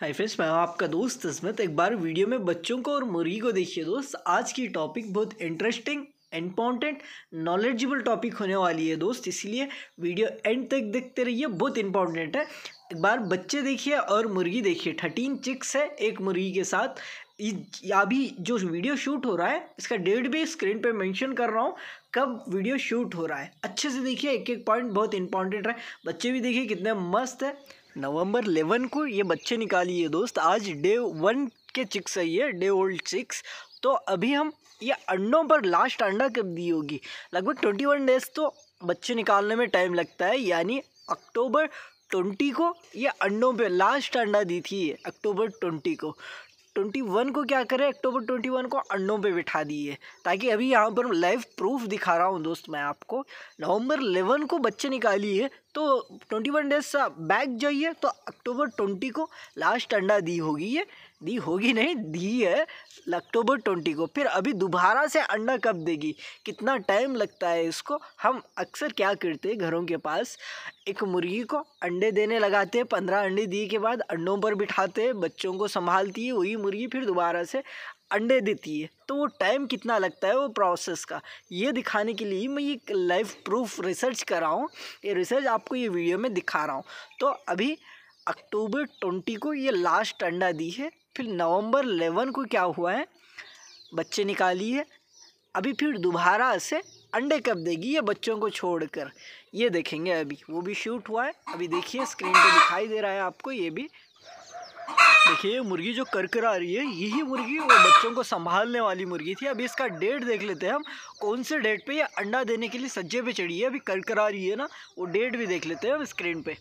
hi friends मैं हूँ आपका दोस्त तो एक बार वीडियो में बच्चों को और मुर्गी को देखिए दोस्त आज की टॉपिक बहुत इंटरेस्टिंग इम्पॉर्टेंट नॉलेजेबल टॉपिक होने वाली है दोस्त इसलिए वीडियो एंड तक देखते रहिए बहुत इंपॉर्टेंट है एक बार बच्चे देखिए और मुर्गी देखिए थर्टीन चिक्स है एक मुर्गी के साथ अभी जो वीडियो शूट हो रहा है इसका डेट भी स्क्रीन पे मेंशन कर रहा हूँ कब वीडियो शूट हो रहा है अच्छे से देखिए एक एक पॉइंट बहुत इंपॉर्टेंट है बच्चे भी देखिए कितने मस्त है नवंबर 11 को ये बच्चे निकाली है दोस्त आज डे वन के चिक्स है ये डे ओल्ड चिक्स तो अभी हम ये अंडों पर लास्ट अंडा कब दी होगी लगभग ट्वेंटी वन डेज तो बच्चे निकालने में टाइम लगता है यानी अक्टूबर ट्वेंटी को ये अंडों पे लास्ट अंडा दी थी अक्टूबर ट्वेंटी को ट्वेंटी वन को क्या करें अक्टूबर ट्वेंटी वन को अंडों पे बिठा दिए ताकि अभी यहाँ पर लाइव प्रूफ दिखा रहा हूँ दोस्त मैं आपको नवंबर 11 को बच्चे निकाली है तो ट्वेंटी वन डेज बैक जाइए तो अक्टूबर ट्वेंटी को लास्ट अंडा दी होगी ये दी होगी नहीं दी है अक्टूबर ट्वेंटी को फिर अभी दोबारा से अंडा कब देगी कितना टाइम लगता है इसको हम अक्सर क्या करते हैं घरों के पास एक मुर्गी को अंडे देने लगाते हैं पंद्रह अंडे दिए के बाद अंडों पर बिठाते हैं बच्चों को संभालती है वही मुर्गी फिर दोबारा से अंडे देती है तो वो टाइम कितना लगता है वो प्रोसेस का ये दिखाने के लिए मैं ये लाइफ प्रूफ रिसर्च कर रहा हूँ ये रिसर्च आपको ये वीडियो में दिखा रहा हूँ तो अभी अक्टूबर ट्वेंटी को ये लास्ट अंडा दी है फिर नवंबर एलेवन को क्या हुआ है बच्चे निकाली है अभी फिर दोबारा से अंडे कब देगी ये बच्चों को छोड़कर ये देखेंगे अभी वो भी शूट हुआ है अभी देखिए स्क्रीन पे दिखाई दे रहा है आपको ये भी देखिए ये मुर्गी जो करकरा रही है यही मुर्गी वो बच्चों को संभालने वाली मुर्गी थी अभी इसका डेट देख लेते हैं हम कौन से डेट पे ये अंडा देने के लिए सज्जे पे चढ़ी है अभी करकरा रही है ना वो डेट भी देख लेते हैं हम स्क्रीन पे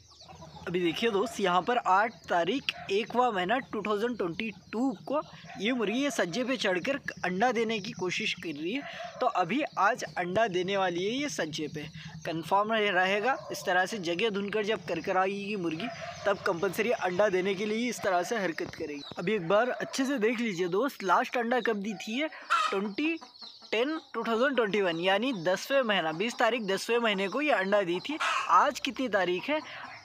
अभी देखिए दोस्त यहाँ पर आठ तारीख एकवा महीना 2022 को ये मुर्गी ये सज्जे पे चढ़कर अंडा देने की कोशिश कर रही है तो अभी आज अंडा देने वाली है ये सज्जे पे कंफर्म रहेगा इस तरह से जगह धुनकर जब कर कर आएगी मुर्गी तब कंपलसरी अंडा देने के लिए इस तरह से हरकत करेगी अभी एक बार अच्छे से देख लीजिए दोस्त लास्ट अंडा कब दी थी ये twenty ten two thousand twenty one यानी दसवें महीना बीस तारीख दसवें महीने को ये अंडा दी थी आज कितनी तारीख है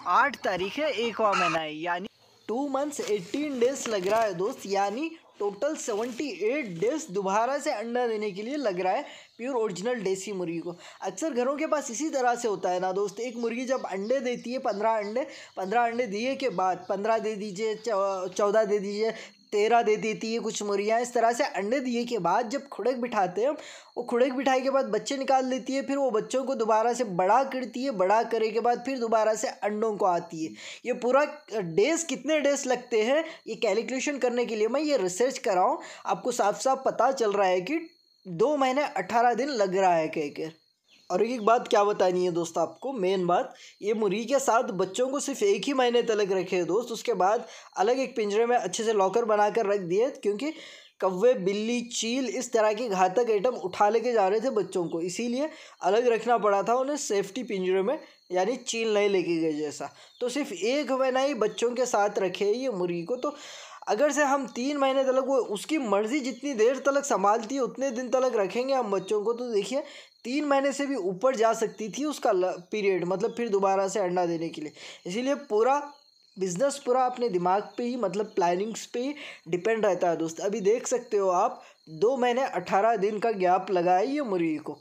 आठ तारीख है एक और महीना है यानी टू मंथ्स एटीन डेज लग रहा है दोस्त यानी टोटल सेवेंटी एट डेज दोबारा से अंडा देने के लिए लग रहा है प्योर ओरिजिनल देसी मुर्गी को अक्सर घरों के पास इसी तरह से होता है ना दोस्त एक मुर्गी जब अंडे देती है पंद्रह अंडे पंद्रह अंडे दिए के बाद पंद्रह दे दीजिए चौदह दे दीजिए तेरह दे देती है कुछ मुरियाँ इस तरह से अंडे दिए के बाद जब खुड़क बिठाते हैं वो खुड़क बिठाई के बाद बच्चे निकाल लेती है फिर वो बच्चों को दोबारा से बड़ा करती है बड़ा करे के बाद फिर दोबारा से अंडों को आती है ये पूरा डेज कितने डेज लगते हैं ये कैलकुलेशन करने के लिए मैं ये रिसर्च कराऊँ आपको साफ साफ पता चल रहा है कि दो महीने अट्ठारह दिन लग रहा है कहकर और एक बात क्या बतानी है दोस्त आपको मेन बात ये मुर्गी के साथ बच्चों को सिर्फ एक ही महीने तलग रखे दोस्त उसके बाद अलग एक पिंजरे में अच्छे से लॉकर बनाकर रख दिए क्योंकि कौवे बिल्ली चील इस तरह के घातक आइटम उठा लेके जा रहे थे बच्चों को इसीलिए अलग रखना पड़ा था उन्हें सेफ्टी पिंजरे में यानी चील नहीं लेके गए जैसा तो सिर्फ एक महीना ही बच्चों के साथ रखे ये मुर्गी को तो अगर से हम तीन महीने तक वो उसकी मर्ज़ी जितनी देर तक संभालती है उतने दिन तक रखेंगे हम बच्चों को तो देखिए तीन महीने से भी ऊपर जा सकती थी उसका पीरियड मतलब फिर दोबारा से अंडा देने के लिए इसीलिए पूरा बिजनेस पूरा अपने दिमाग पे ही मतलब प्लानिंग्स पे ही डिपेंड रहता है दोस्त अभी देख सकते हो आप दो महीने अठारह दिन का गैप लगा है ये मुर्गी को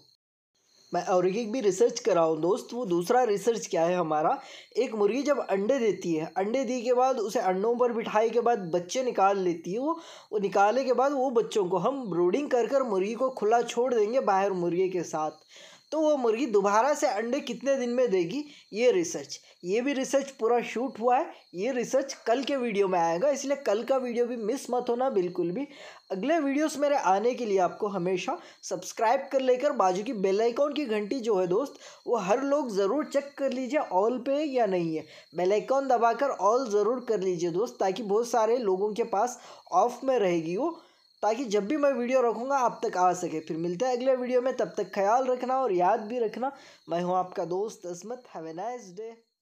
मैं एक भी रिसर्च कर रहा हूँ दोस्त वो दूसरा रिसर्च क्या है हमारा एक मुर्गी जब अंडे देती है अंडे दी के बाद उसे अंडों पर बिठाए के बाद बच्चे निकाल लेती है वो वो निकाले के बाद वो बच्चों को हम ब्रोडिंग कर कर मुर्गी को खुला छोड़ देंगे बाहर मुर्गी के साथ तो वो मुर्गी दोबारा से अंडे कितने दिन में देगी ये रिसर्च ये भी रिसर्च पूरा शूट हुआ है ये रिसर्च कल के वीडियो में आएगा इसलिए कल का वीडियो भी मिस मत होना बिल्कुल भी अगले वीडियोस मेरे आने के लिए आपको हमेशा सब्सक्राइब कर लेकर बाजू की बेल आइकॉन की की घंटी जो है दोस्त वो हर लोग ज़रूर चेक कर लीजिए ऑल पे या नहीं है बेलाइकॉन दबाकर ऑल ज़रूर कर लीजिए दोस्त ताकि बहुत सारे लोगों के पास ऑफ में रहेगी वो ताकि जब भी मैं वीडियो रखूँगा आप तक आ सके फिर मिलते हैं अगले वीडियो में तब तक ख्याल रखना और याद भी रखना मैं हूँ आपका दोस्त असमत हैवे नाइस डे